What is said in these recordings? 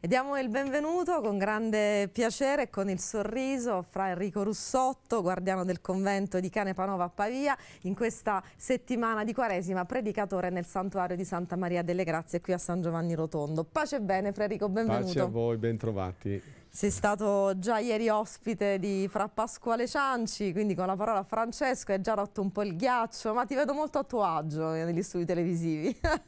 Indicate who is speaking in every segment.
Speaker 1: E diamo il benvenuto con grande piacere e con il sorriso fra Enrico Russotto, guardiano del convento di Canepanova a Pavia, in questa settimana di Quaresima, predicatore nel santuario di Santa Maria delle Grazie qui a San Giovanni Rotondo. Pace e bene, Fra benvenuto. Pace a
Speaker 2: voi, bentrovati.
Speaker 1: Sei stato già ieri ospite di Fra Pasquale Cianci, quindi con la parola Francesco hai già rotto un po' il ghiaccio, ma ti vedo molto a tuo agio eh, negli studi televisivi.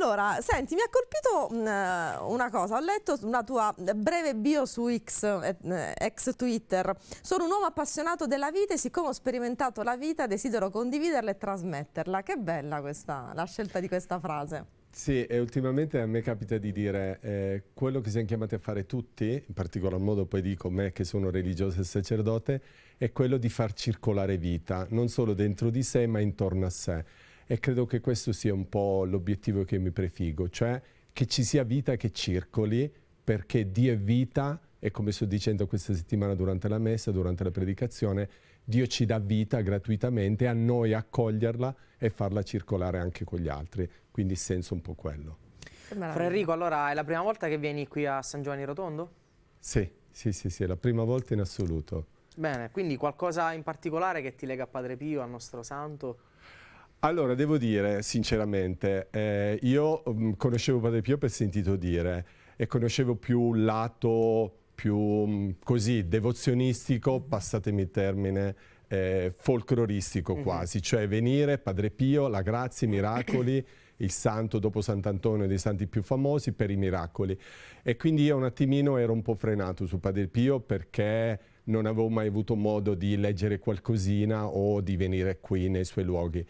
Speaker 1: Allora, senti, mi ha colpito mh, mm, eh, una cosa, ho letto una tua breve bio su X, ex eh, eh, Twitter. Sono un uomo appassionato della vita e siccome ho sperimentato la vita desidero condividerla e trasmetterla. Che bella questa, la scelta di questa frase.
Speaker 2: Sì, e ultimamente a me capita di dire eh, quello che siamo chiamati a fare tutti, in particolar modo poi dico me che sono religioso e sacerdote, è quello di far circolare vita, non solo dentro di sé ma intorno a sé e credo che questo sia un po' l'obiettivo che mi prefigo, cioè che ci sia vita che circoli perché Dio è vita e come sto dicendo questa settimana durante la messa, durante la predicazione, Dio ci dà vita gratuitamente a noi accoglierla e farla circolare anche con gli altri, quindi senso un po' quello.
Speaker 3: Fra Enrico, allora è la prima volta che vieni qui a San Giovanni Rotondo?
Speaker 2: Sì, sì, sì, sì, è la prima volta in assoluto.
Speaker 3: Bene, quindi qualcosa in particolare che ti lega a Padre Pio, al nostro santo?
Speaker 2: Allora, devo dire, sinceramente, eh, io mh, mm, conoscevo Padre Pio per sentito dire e conoscevo più il lato più mh, mm, così devozionistico, mhm. passatemi il termine, eh, folcloristico mhm. quasi, cioè venire, Padre Pio, la grazia, i miracoli, il santo dopo Sant'Antonio dei santi più famosi per i miracoli. E quindi io un attimino ero un po' frenato su Padre Pio perché non avevo mai avuto modo di leggere qualcosina o di venire qui nei suoi luoghi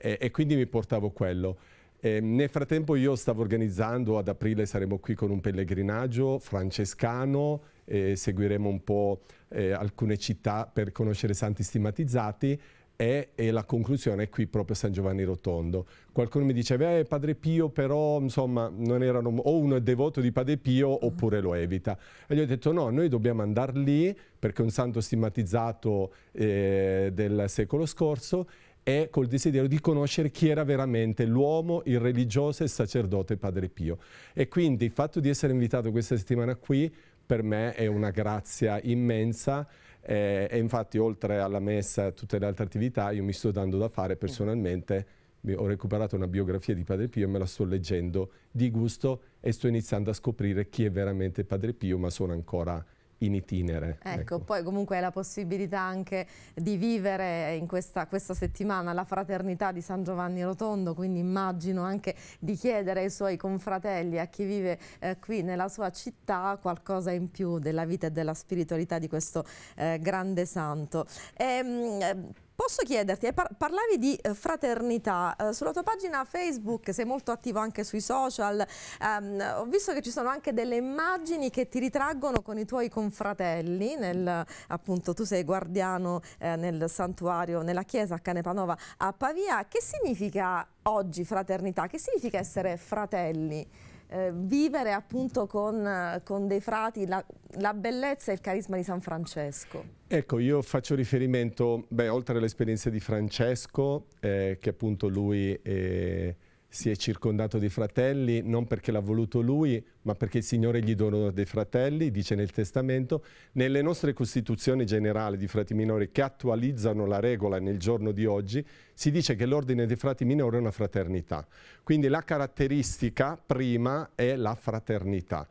Speaker 2: e, e quindi mi portavo quello. E nel frattempo io stavo organizzando, ad aprile saremo qui con un pellegrinaggio francescano, seguiremo un po' eh, alcune città per conoscere santi stigmatizzati e, e, la conclusione è qui proprio a San Giovanni Rotondo. Qualcuno mi diceva, eh, Padre Pio però insomma non erano o un devoto di Padre Pio oppure lo evita. E gli ho detto no, noi dobbiamo andare lì perché è un santo stigmatizzato eh, del secolo scorso e col desiderio di conoscere chi era veramente l'uomo, il religioso e il sacerdote Padre Pio. E quindi il fatto di essere invitato questa settimana qui per me è una grazia immensa eh, e infatti oltre alla messa e tutte le altre attività io mi sto dando da fare personalmente ho recuperato una biografia di Padre Pio e me la sto leggendo di gusto e sto iniziando a scoprire chi è veramente Padre Pio, ma sono ancora in itinere. Ecco, ecco,
Speaker 1: poi comunque è la possibilità anche di vivere in questa, questa, settimana la fraternità di San Giovanni Rotondo, quindi immagino anche di chiedere ai suoi confratelli, a chi vive eh, qui nella sua città, qualcosa in più della vita e della spiritualità di questo eh, grande santo. E, ehm, mh, eh, Posso chiederti, parlavi di eh, fraternità, eh, sulla tua pagina Facebook sei molto attivo anche sui social, ehm, ho visto che ci sono anche delle immagini che ti ritraggono con i tuoi confratelli, nel, appunto tu sei guardiano eh, nel santuario, nella chiesa a Canepanova a Pavia, che significa oggi fraternità, che significa essere fratelli? eh, vivere appunto con, con dei frati la, la, bellezza e il carisma di San Francesco.
Speaker 2: Ecco, io faccio riferimento, beh, oltre all'esperienza di Francesco, eh, che appunto lui... Eh, si è circondato di fratelli non perché l'ha voluto lui, ma perché il Signore gli donò dei fratelli, dice nel Testamento, nelle nostre Costituzioni generali di frati minori che attualizzano la regola nel giorno di oggi, si dice che l'ordine dei frati minori è una fraternità. Quindi la caratteristica prima è la fraternità.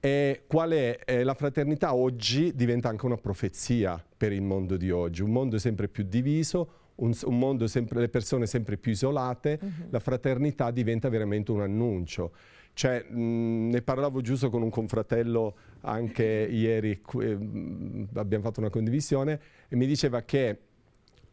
Speaker 2: E qual è? Eh, la fraternità oggi diventa anche una profezia per il mondo di oggi, un mondo sempre più diviso, un, un mondo sempre, le persone sempre più isolate, uh mhm. -huh. la fraternità diventa veramente un annuncio. Cioè, mh, ne parlavo giusto con un confratello anche mhm. ieri, eh, abbiamo fatto una condivisione, e mi diceva che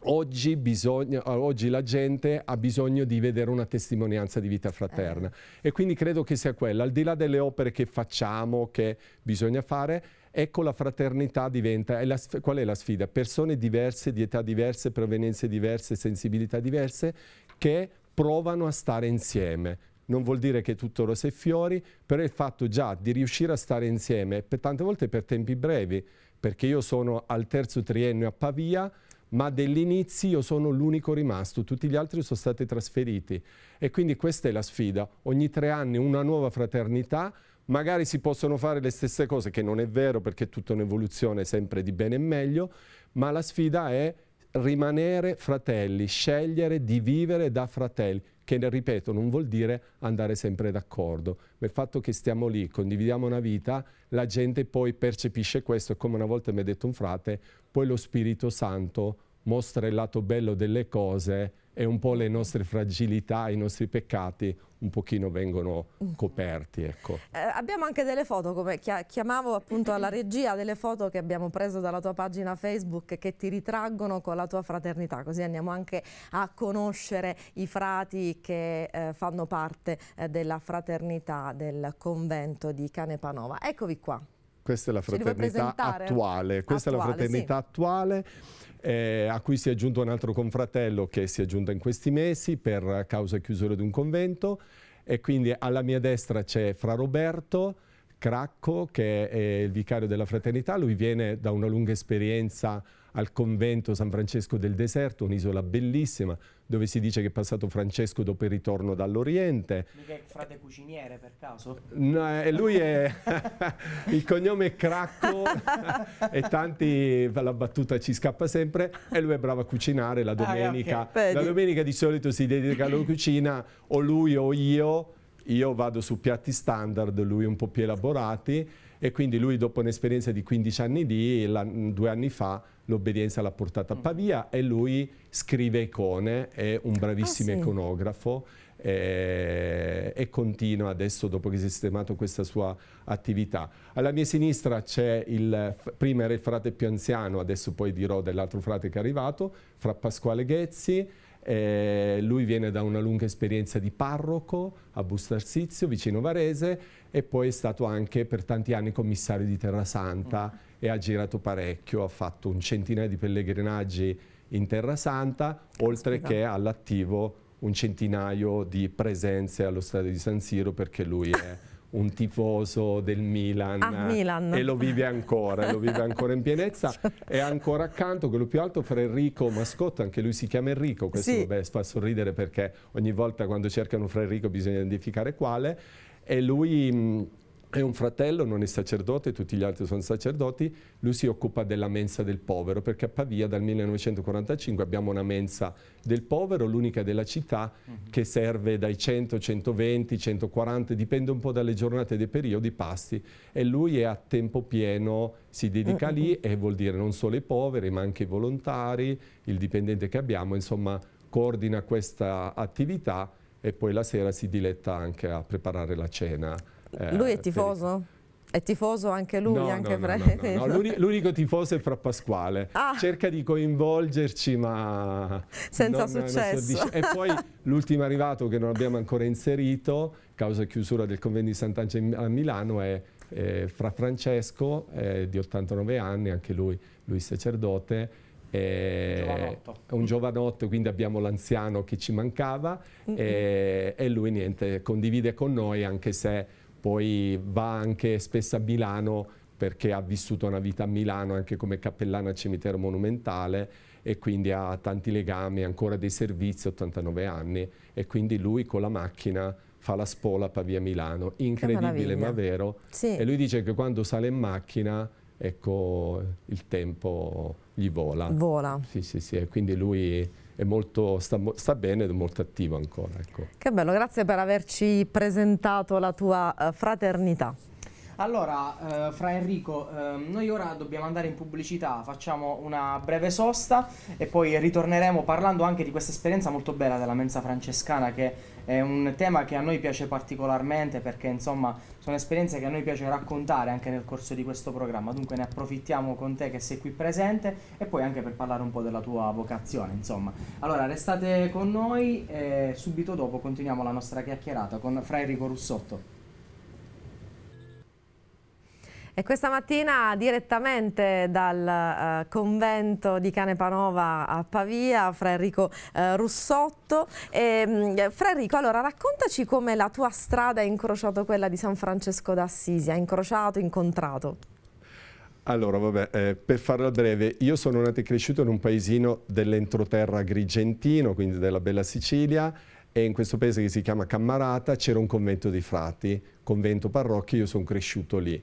Speaker 2: Oggi, bisogna, oggi, la gente ha bisogno di vedere una testimonianza di vita fraterna eh. e quindi credo che sia quella, al di là delle opere che facciamo, che bisogna fare, Ecco la fraternità diventa, è la, qual è la sfida? Persone diverse, di età diverse, provenienze diverse, sensibilità diverse, che provano a stare insieme, non vuol dire che tutto rose e fiori, però il fatto già di riuscire a stare insieme, per tante volte per tempi brevi, perché io sono al terzo triennio a Pavia, ma dell'inizio io sono l'unico rimasto, tutti gli altri sono stati trasferiti. E quindi questa è la sfida, ogni tre anni una nuova fraternità, magari si possono fare le stesse cose, che non è vero perché è tutta un'evoluzione sempre di bene e meglio, ma la sfida è rimanere fratelli, scegliere di vivere da fratelli, che ripeto non vuol dire andare sempre d'accordo, ma il fatto che stiamo lì, condividiamo una vita, la gente poi percepisce questo come una volta mi ha detto un frate, poi lo Spirito Santo mostra il lato bello delle cose e un po' le nostre fragilità, i nostri peccati un pochino vengono mm-hmm. coperti. Ecco.
Speaker 1: Eh, abbiamo anche delle foto, come chiamavo appunto alla regia, delle foto che abbiamo preso dalla tua pagina Facebook che ti ritraggono con la tua fraternità, così andiamo anche a conoscere i frati che eh, fanno parte eh, della fraternità del convento di Canepanova. Eccovi qua.
Speaker 2: Questa è la fraternità attuale, questa attuale, è la fraternità sì. attuale eh, a cui si è aggiunto un altro confratello che si è aggiunto in questi mesi per causa e chiusura di un convento e quindi alla mia destra c'è Fra Roberto Cracco che è il vicario della fraternità, lui viene da una lunga esperienza al convento San Francesco del Deserto, un'isola bellissima dove si dice che è passato Francesco dopo il ritorno dall'Oriente. Mica è frate
Speaker 3: cuciniere per caso?
Speaker 2: No, eh, lui è... il cognome è Cracco e tanti, la battuta ci scappa sempre, e lui è bravo a cucinare la ah, domenica. Ah, okay. La domenica di solito si dedica alla cucina o lui o io, io vado su piatti standard, lui un po' più elaborati e quindi lui dopo un'esperienza di 15 anni lì, due anni fa, l'obbedienza l'ha portata a mm. Pavia e lui scrive icone, è un bravissimo ah, sì. iconografo e, eh, e, continua adesso dopo che si è sistemato questa sua attività. Alla mia sinistra c'è il, prima era il frate più anziano, adesso poi dirò dell'altro frate che è arrivato, fra Pasquale Ghezzi, eh, lui viene da una lunga esperienza di parroco a Bustarsizio, vicino Varese, e poi è stato anche per tanti anni commissario di Terra Santa mm e ha girato parecchio, ha fatto un centinaio di pellegrinaggi in Terra Santa, oltre che all'attivo un centinaio di presenze allo stadio di San Siro perché lui è un tifoso del Milan, ah, Milan. e lo vive ancora, lo vive ancora in pienezza. Certo. e ancora accanto, quello più alto, fra Enrico Mascotta, anche lui si chiama Enrico, questo sì. vabbè, fa sorridere perché ogni volta quando cercano fra Enrico bisogna identificare quale, e lui è un fratello, non è sacerdote, tutti gli altri sono sacerdoti, lui si occupa della mensa del povero, perché a Pavia dal 1945 abbiamo una mensa del povero, l'unica della città, uh mhm. -huh. che serve dai 100, 120, 140, dipende un po' dalle giornate, dei periodi, pasti, e lui è a tempo pieno, si dedica uh mm, -huh. Mm, lì mm. e vuol dire non solo i poveri, ma anche i volontari, il dipendente che abbiamo, insomma, coordina questa attività e poi la sera si diletta anche a preparare la cena eh, lui è tifoso?
Speaker 1: È tifoso anche lui? No, anche no, no,
Speaker 2: L'unico tifoso è Fra Pasquale. Ah. Cerca di coinvolgerci, ma... Senza successo. e poi l'ultimo arrivato che non abbiamo ancora inserito, causa chiusura del convento di Sant'Angelo a Milano, è eh, Fra Francesco, eh, di 89 anni, anche lui, lui sacerdote, è un giovanotto, quindi abbiamo l'anziano che ci mancava mm -hmm. e, e lui niente, condivide con noi anche se poi va anche spesso a Milano perché ha vissuto una vita a Milano anche come cappellano al cimitero monumentale e quindi ha tanti legami, ancora dei servizi, 89 anni e quindi lui con la macchina fa la spola a Pavia Milano, incredibile ma vero sì. e lui dice che quando sale in macchina ecco il tempo gli vola. Vola. Sì sì sì e quindi lui molto, sta, sta, bene ed è molto attivo ancora. Ecco.
Speaker 1: Che bello, grazie per averci presentato la tua eh, fraternità.
Speaker 3: Allora, eh, fra Enrico, eh, noi ora dobbiamo andare in pubblicità, facciamo una breve sosta e poi ritorneremo parlando anche di questa esperienza molto bella della mensa francescana che è un tema che a noi piace particolarmente perché insomma sono esperienze che a noi piace raccontare anche nel corso di questo programma, dunque ne approfittiamo con te che sei qui presente e poi anche per parlare un po' della tua vocazione insomma. Allora restate con noi e subito dopo continuiamo la nostra chiacchierata con Fra Enrico Russotto.
Speaker 1: E questa mattina direttamente dal uh, convento di Canepanova a Pavia, fra Enrico uh, Russotto. E, um, fra Enrico, allora raccontaci come la tua strada ha incrociato quella di San Francesco d'Assisi, ha incrociato, incontrato.
Speaker 2: Allora, vabbè, eh, per farla breve, io sono nato e cresciuto in un paesino dell'entroterra grigentino, quindi della bella Sicilia, e in questo paese che si chiama Cammarata c'era un convento di frati, convento parrocchia, io sono cresciuto lì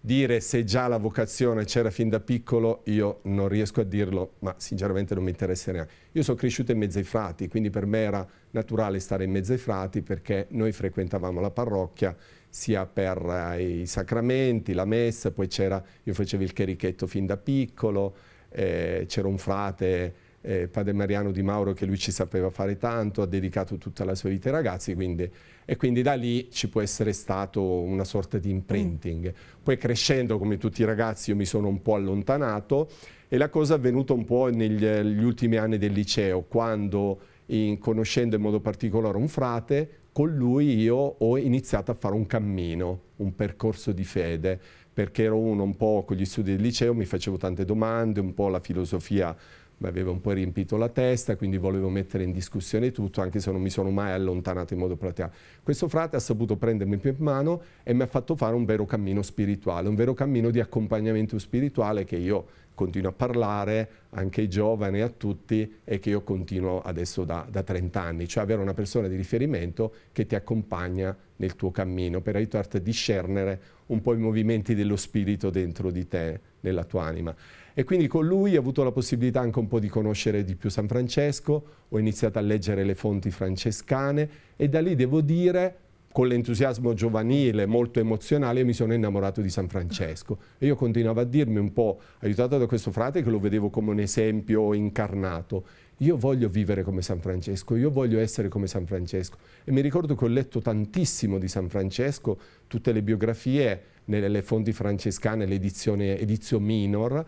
Speaker 2: dire se già la vocazione c'era fin da piccolo, io non riesco a dirlo, ma sinceramente non mi interessa neanche. Io sono cresciuto in mezzo ai frati, quindi per me era naturale stare in mezzo ai frati perché noi frequentavamo la parrocchia sia per eh, i sacramenti, la messa, poi c'era, io facevo il cherichetto fin da piccolo, eh, c'era un frate eh, padre Mariano Di Mauro che lui ci sapeva fare tanto, ha dedicato tutta la sua vita ai ragazzi quindi, e quindi da lì ci può essere stato una sorta di imprinting. Mm. Poi crescendo come tutti i ragazzi io mi sono un po' allontanato e la cosa è avvenuta un po' negli, ultimi anni del liceo quando in, conoscendo in modo particolare un frate, con lui io ho iniziato a fare un cammino, un percorso di fede, perché ero uno un po' con gli studi del liceo, mi facevo tante domande, un po' la filosofia mi aveva un po' riempito la testa, quindi volevo mettere in discussione tutto, anche se non mi sono mai allontanato in modo plateale. Questo frate ha saputo prendermi per mano e mi ha fatto fare un vero cammino spirituale, un vero cammino di accompagnamento spirituale che io continuo a parlare anche ai giovani, e a tutti e che io continuo adesso da, da 30 anni, cioè avere una persona di riferimento che ti accompagna nel tuo cammino per aiutarti a discernere un po' i movimenti dello spirito dentro di te, nella tua anima e quindi con lui ho avuto la possibilità anche un po' di conoscere di più San Francesco, ho iniziato a leggere le fonti francescane e da lì devo dire con l'entusiasmo giovanile, molto emozionale, mi sono innamorato di San Francesco. E io continuavo a dirmi un po', aiutato da questo frate che lo vedevo come un esempio incarnato, io voglio vivere come San Francesco, io voglio essere come San Francesco. E mi ricordo che ho letto tantissimo di San Francesco, tutte le biografie nelle fonti francescane, l'edizione Edizio Minor,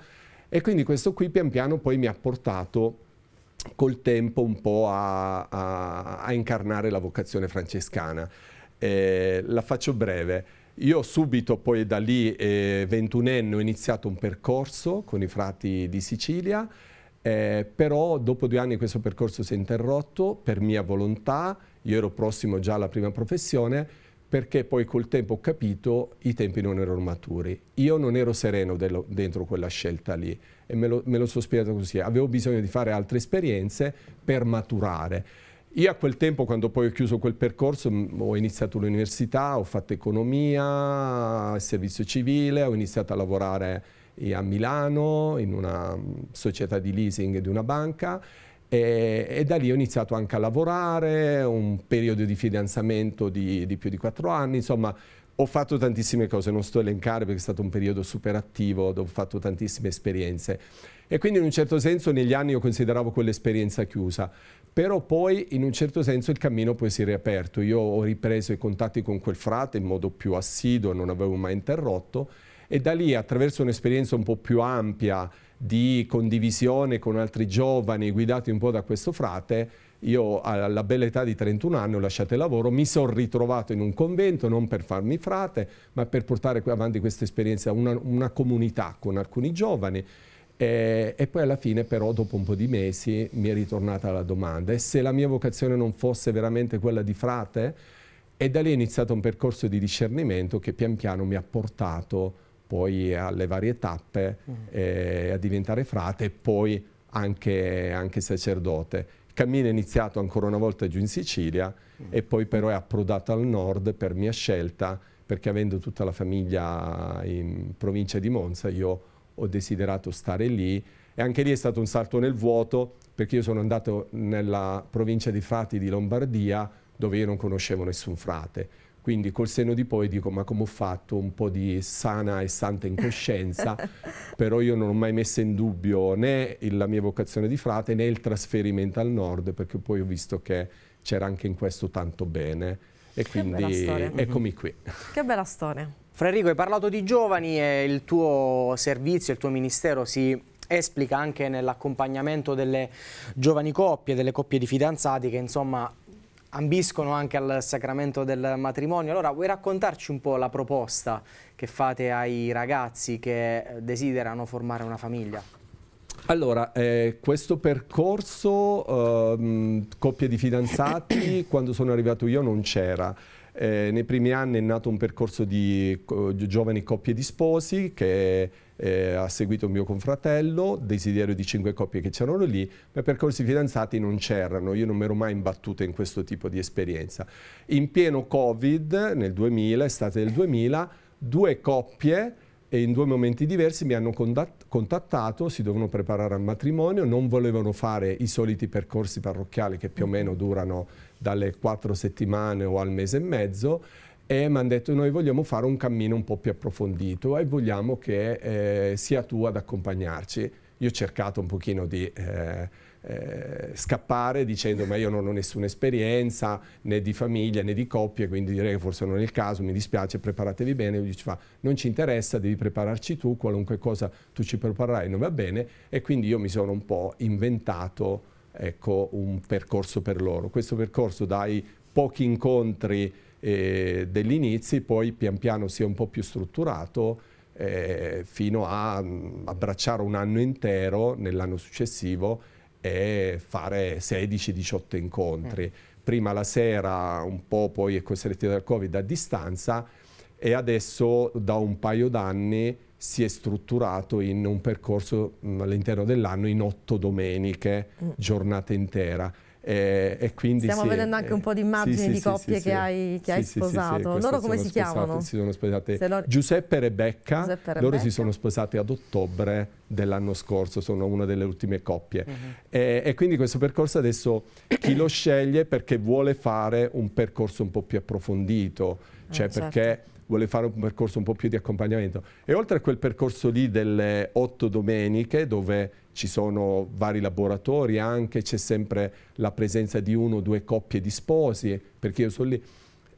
Speaker 2: e quindi questo qui pian piano poi mi ha portato col tempo un po' a, a, a incarnare la vocazione francescana. Eh, la faccio breve. Io subito poi da lì, eh, ho iniziato un percorso con i frati di Sicilia, eh, però dopo due anni questo percorso si è interrotto per mia volontà, io ero prossimo già alla prima professione, perché poi col tempo ho capito i tempi non erano maturi. Io non ero sereno dello, dentro quella scelta lì e me lo, me lo sono spiegato così. Avevo bisogno di fare altre esperienze per maturare. Io a quel tempo, quando poi ho chiuso quel percorso, ho iniziato l'università, ho fatto economia, servizio civile, ho iniziato a lavorare eh, a Milano in una mm, società di leasing di una banca e, e, da lì ho iniziato anche a lavorare, un periodo di fidanzamento di, di più di quattro anni, insomma ho fatto tantissime cose, non sto a elencare perché è stato un periodo super attivo, dove ho fatto tantissime esperienze. E quindi in un certo senso negli anni io consideravo quell'esperienza chiusa, però poi in un certo senso il cammino poi si è riaperto. Io ho ripreso i contatti con quel frate in modo più assiduo, non avevo mai interrotto, e da lì attraverso un'esperienza un po' più ampia di condivisione con altri giovani guidati un po' da questo frate, io alla bella età di 31 anni ho lasciato il lavoro, mi sono ritrovato in un convento, non per farmi frate, ma per portare avanti questa esperienza, una, una comunità con alcuni giovani. E, e, poi alla fine però dopo un po' di mesi mi è ritornata la domanda e se la mia vocazione non fosse veramente quella di frate? E da lì è iniziato un percorso di discernimento che pian piano mi ha portato poi alle varie tappe mm. eh, a diventare frate e poi anche, anche sacerdote. Il cammino è iniziato ancora una volta giù in Sicilia mm. e poi però è approdato al nord per mia scelta perché avendo tutta la famiglia in provincia di Monza io ho desiderato stare lì e anche lì è stato un salto nel vuoto perché io sono andato nella provincia di Frati di Lombardia dove io non conoscevo nessun frate quindi col seno di poi dico ma come ho fatto un po' di sana e santa incoscienza, però io non ho mai messo in dubbio né la mia vocazione di frate né il trasferimento al nord perché poi ho visto che c'era anche in questo tanto bene e quindi eccomi qui.
Speaker 1: Che bella
Speaker 3: storia. Frederico, hai parlato di giovani e il tuo servizio, il tuo ministero si esplica anche nell'accompagnamento delle giovani coppie, delle coppie di fidanzati che insomma ambiscono anche al sacramento del matrimonio. Allora vuoi raccontarci un po' la proposta che fate ai ragazzi che eh, desiderano formare una famiglia?
Speaker 2: Allora, eh, questo percorso, eh, coppie di fidanzati, quando sono arrivato io non c'era. Eh, nei primi anni è nato un percorso di giovani coppie di sposi che eh, ha seguito mio confratello, desiderio di cinque coppie che c'erano lì, ma percorsi fidanzati non c'erano, io non mi ero mai imbattuta in questo tipo di esperienza. In pieno Covid, nel 2000, estate del 2000, due coppie e in due momenti diversi mi hanno contattato contattato, si dovevano preparare al matrimonio, non volevano fare i soliti percorsi parrocchiali che più o meno durano dalle quattro settimane o al mese e mezzo e mi hanno detto noi vogliamo fare un cammino un po' più approfondito e vogliamo che eh, sia tu ad accompagnarci. Io ho cercato un pochino di... Eh, eh, scappare dicendo ma io non ho nessuna esperienza né di famiglia né di coppia quindi direi che forse non è il caso, mi dispiace, preparatevi bene. Lui ci fa non ci interessa, devi prepararci tu, qualunque cosa tu ci preparerai non va bene e quindi io mi sono un po' inventato ecco, un percorso per loro. Questo percorso dai pochi incontri eh, degli inizi poi pian piano si è un po' più strutturato eh, fino a mh, mm, abbracciare un anno intero nell'anno successivo e fare 16-18 incontri. Mm. Prima la sera, un po' poi è costretti dal Covid a distanza e adesso da un paio d'anni si è strutturato in un percorso all'interno dell'anno in otto domeniche, mm. giornata intera. E, eh, e quindi Stiamo sì, vedendo anche eh, un po' di immagini sì, di sì, coppie che hai, che hai sposato. loro come si chiamano? Si sono sposate lo... Giuseppe e Rebecca. Giuseppe Rebecca. Loro si sono sposate ad ottobre dell'anno scorso, sono una delle ultime coppie. Uh mhm. -huh. e, e, quindi questo percorso adesso chi lo sceglie perché vuole fare un percorso un po' più approfondito, cioè ah, certo. perché vuole fare un percorso un po' più di accompagnamento. E oltre a quel percorso lì delle otto domeniche, dove ci sono vari laboratori, anche c'è sempre la presenza di uno o due coppie di sposi, perché io sono lì,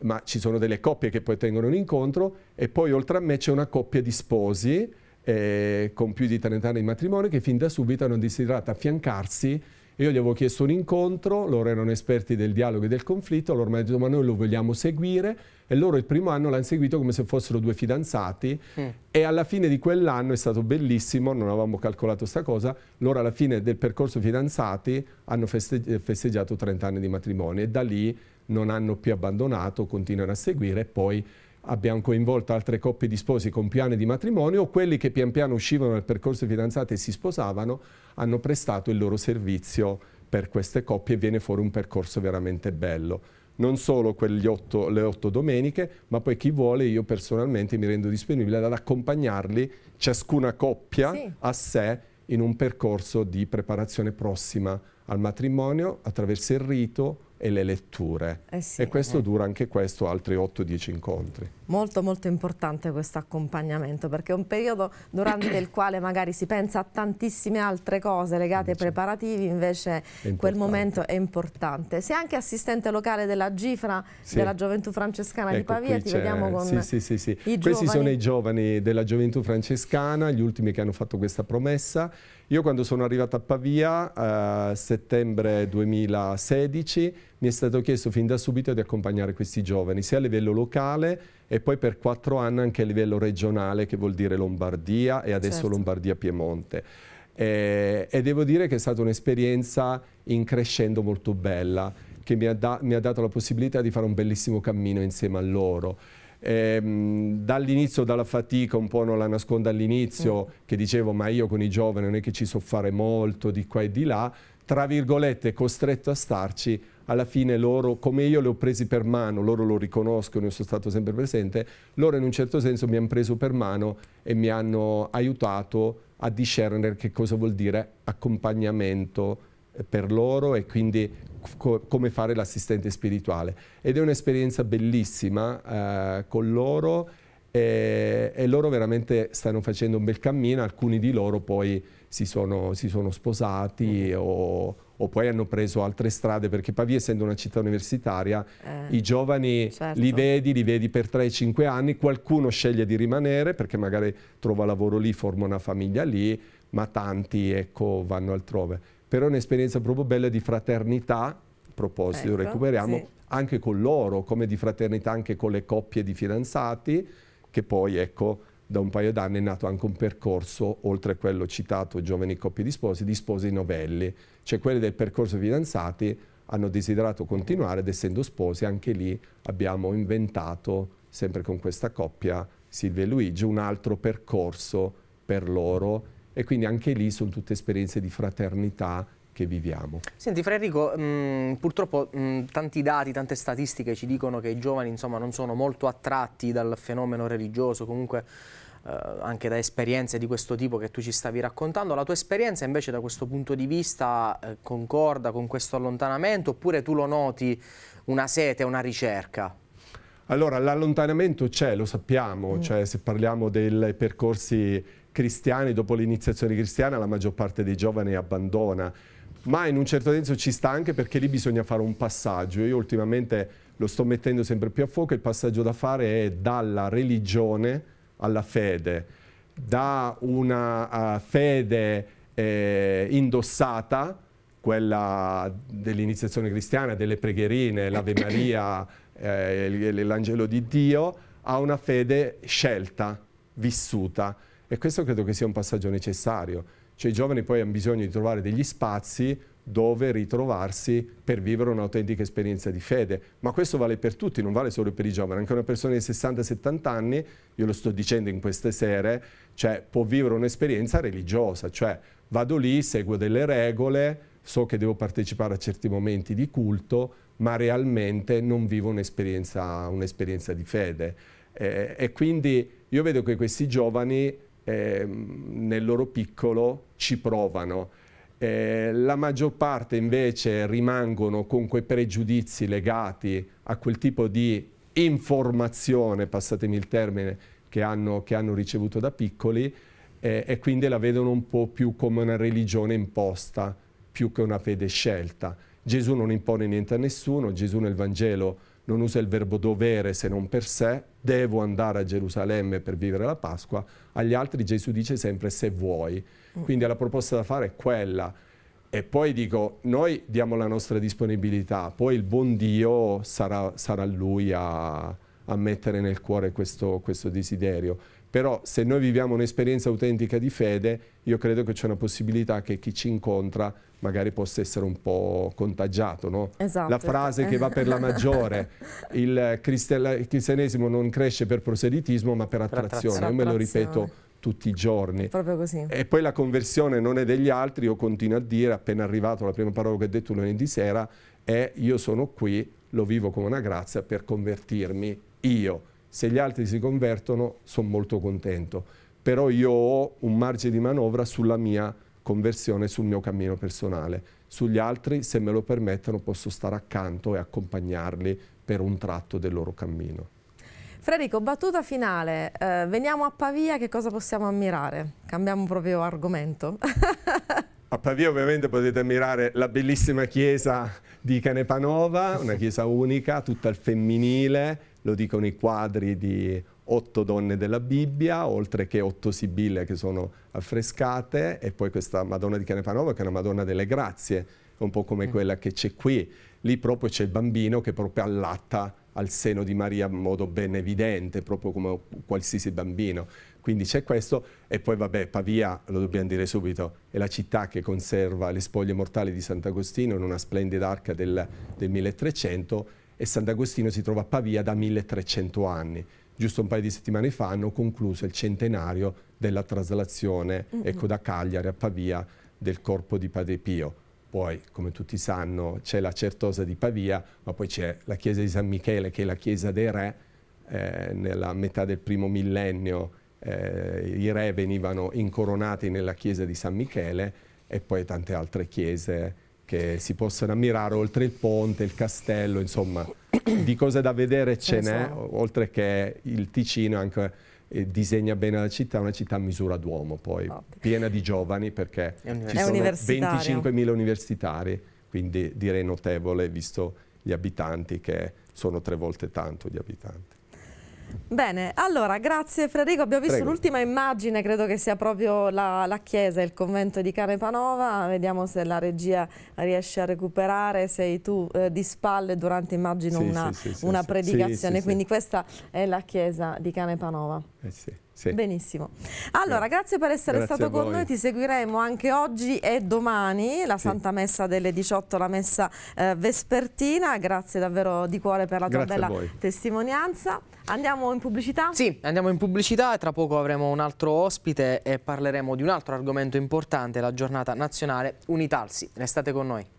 Speaker 2: ma ci sono delle coppie che poi tengono un incontro e poi oltre a me c'è una coppia di sposi eh, con più di 30 anni di matrimonio che fin da subito hanno desiderato affiancarsi io gli avevo chiesto un incontro, loro erano esperti del dialogo e del conflitto, loro mi hanno detto ma noi lo vogliamo seguire e loro il primo anno l'hanno seguito come se fossero due fidanzati mm. e alla fine di quell'anno è stato bellissimo, non avevamo calcolato questa cosa, loro alla fine del percorso fidanzati hanno feste festeggiato 30 anni di matrimonio e da lì non hanno più abbandonato, continuano a seguire e poi abbiamo coinvolto altre coppie di sposi con piani di matrimonio, o quelli che pian piano uscivano dal percorso fidanzati e si sposavano hanno prestato il loro servizio per queste coppie e viene fuori un percorso veramente bello non solo otto, le otto domeniche, ma poi chi vuole io personalmente mi rendo disponibile ad accompagnarli, ciascuna coppia sì. a sé, in un percorso di preparazione prossima al matrimonio attraverso il rito, e le letture. Eh sì, e questo eh. dura anche questo altri 8-10 incontri.
Speaker 1: Molto molto importante questo accompagnamento perché è un periodo durante il quale magari si pensa a tantissime altre cose legate ai preparativi, invece quel momento è importante. Sei anche assistente locale della Gifra sì. della Gioventù Francescana ecco, di Pavia, ti vediamo con sì,
Speaker 2: sì, sì, Questi sono i giovani della Gioventù Francescana, gli ultimi che hanno fatto questa promessa io quando sono arrivato a Pavia, a eh, settembre 2016, mi è stato chiesto fin da subito di accompagnare questi giovani, sia a livello locale e poi per quattro anni anche a livello regionale, che vuol dire Lombardia e adesso certo. Lombardia-Piemonte. E, e devo dire che è stata un'esperienza in crescendo molto bella, che mi ha, da, mi ha dato la possibilità di fare un bellissimo cammino insieme a loro ehm, dall'inizio, dalla fatica, un po' non la nascondo all'inizio, mm. che dicevo ma io con i giovani non è che ci so fare molto di qua e di là, tra virgolette costretto a starci, alla fine loro, come io le ho presi per mano, loro lo riconoscono, io sono stato sempre presente, loro in un certo senso mi hanno preso per mano e mi hanno aiutato a discernere che cosa vuol dire accompagnamento eh, per loro e quindi co come fare l'assistente spirituale ed è un'esperienza bellissima eh, con loro e, e, loro veramente stanno facendo un bel cammino, alcuni di loro poi si sono, si sono sposati mm. o, o poi hanno preso altre strade, perché Pavia essendo una città universitaria, eh, i giovani certo. li vedi, li vedi per 3-5 anni, qualcuno sceglie di rimanere perché magari trova lavoro lì, forma una famiglia lì, ma tanti ecco, vanno altrove però è un'esperienza proprio bella di fraternità, a proposito, ecco, recuperiamo, sì. anche con loro, come di fraternità anche con le coppie di fidanzati, che poi ecco, da un paio d'anni è nato anche un percorso, oltre a quello citato, giovani coppie di sposi, di sposi novelli, cioè quelli del percorso fidanzati hanno desiderato continuare ed essendo sposi anche lì abbiamo inventato, sempre con questa coppia, Silvia e Luigi, un altro percorso per loro e quindi anche lì sono tutte esperienze di fraternità che viviamo.
Speaker 3: Senti Federico, mm, purtroppo mh, mm, tanti dati, tante statistiche ci dicono che i giovani insomma, non sono molto attratti dal fenomeno religioso, comunque eh, anche da esperienze di questo tipo che tu ci stavi raccontando. La tua esperienza invece da questo punto di vista eh, concorda con questo allontanamento oppure tu lo noti una sete, una ricerca?
Speaker 2: Allora, l'allontanamento c'è, lo sappiamo, mm. cioè se parliamo dei percorsi cristiani, dopo l'iniziazione cristiana la maggior parte dei giovani abbandona, ma in un certo senso ci sta anche perché lì bisogna fare un passaggio. Io ultimamente lo sto mettendo sempre più a fuoco, il passaggio da fare è dalla religione alla fede, da una uh, fede eh, indossata, quella dell'iniziazione cristiana, delle pregherine, l'Ave Maria, eh, l'angelo di Dio, a una fede scelta, vissuta. E questo credo che sia un passaggio necessario. Cioè i giovani poi hanno bisogno di trovare degli spazi dove ritrovarsi per vivere un'autentica esperienza di fede. Ma questo vale per tutti, non vale solo per i giovani. Anche una persona di 60-70 anni, io lo sto dicendo in queste sere, cioè può vivere un'esperienza religiosa, cioè vado lì, seguo delle regole, so che devo partecipare a certi momenti di culto, ma realmente non vivo un'esperienza un di fede. Eh, e quindi io vedo che questi giovani eh, nel loro piccolo ci provano. Eh, la maggior parte invece rimangono con quei pregiudizi legati a quel tipo di informazione, passatemi il termine, che hanno, che hanno ricevuto da piccoli e quindi la vedono un po' più come una religione imposta, più che una fede scelta. Gesù non impone niente a nessuno, Gesù nel Vangelo non usa il verbo dovere se non per sé, devo andare a Gerusalemme per vivere la Pasqua, agli altri Gesù dice sempre se vuoi. Mm. Quindi la proposta da fare è quella. E poi dico, noi diamo la nostra disponibilità, poi il buon Dio sarà, sarà Lui a, a mettere nel cuore questo, questo desiderio però se noi viviamo un'esperienza autentica di fede, io credo che c'è una possibilità che chi ci incontra magari possa essere un po' contagiato. No? Esatto. La frase che va per la maggiore, il, cristianesimo non cresce per proselitismo ma per attrazione, per attrazione. io me lo ripeto tutti i giorni. Proprio così. E poi la conversione non è degli altri, io continuo a dire, appena arrivato la prima parola che ho detto lunedì sera, è io sono qui, lo vivo come una grazia per convertirmi io se gli altri si convertono sono molto contento, però io ho un margine di manovra sulla mia conversione, sul mio cammino personale. Sugli altri, se me lo permettono, posso stare accanto e accompagnarli per un tratto del loro cammino.
Speaker 1: Frederico, battuta finale. Eh, veniamo a Pavia, che cosa possiamo ammirare? Cambiamo proprio argomento.
Speaker 2: a Pavia ovviamente potete ammirare la bellissima chiesa di Canepanova, una chiesa unica, tutta al femminile, lo dicono i quadri di otto donne della Bibbia, oltre che otto sibille che sono affrescate, e poi questa Madonna di Canepanova che è una Madonna delle Grazie, un po' come mm. quella che c'è qui. Lì proprio c'è il bambino che proprio allatta al seno di Maria in modo ben evidente, proprio come qualsiasi bambino. Quindi c'è questo e poi vabbè, Pavia, lo dobbiamo dire subito, è la città che conserva le spoglie mortali di Sant'Agostino in una splendida arca del, del 1300 e Sant'Agostino si trova a Pavia da 1300 anni. Giusto un paio di settimane fa hanno concluso il centenario della traslazione mm -hmm. ecco, da Cagliari a Pavia del corpo di Padre Pio. Poi, come tutti sanno, c'è la Certosa di Pavia, ma poi c'è la chiesa di San Michele, che è la chiesa dei re, eh, nella metà del primo millennio eh, i re venivano incoronati nella chiesa di San Michele e poi tante altre chiese che si possono ammirare oltre il ponte, il castello, insomma di cose da vedere ce n'è, oltre che il Ticino anche eh, disegna bene la città, è una città a misura d'uomo poi, oh. piena di giovani perché ci sono 25.000 universitari, quindi direi notevole visto gli abitanti che sono tre volte tanto gli abitanti.
Speaker 1: Bene, allora grazie Federico, abbiamo visto l'ultima immagine, credo che sia proprio la, la chiesa, il convento di Canepanova, vediamo se la regia riesce a recuperare, sei tu eh, di spalle durante immagino sì, una, sì, sì, una predicazione, quindi questa è la chiesa di Canepanova.
Speaker 2: Eh sì. Sì.
Speaker 1: Benissimo. Allora, grazie per essere grazie stato con noi, ti seguiremo anche oggi e domani, la sì. Santa Messa delle 18, la Messa eh, Vespertina, grazie davvero di cuore per la tua grazie bella testimonianza. Andiamo in pubblicità?
Speaker 3: Sì, andiamo in pubblicità e tra poco avremo un altro ospite e parleremo di un altro argomento importante, la giornata nazionale Unitalsi. Restate con noi.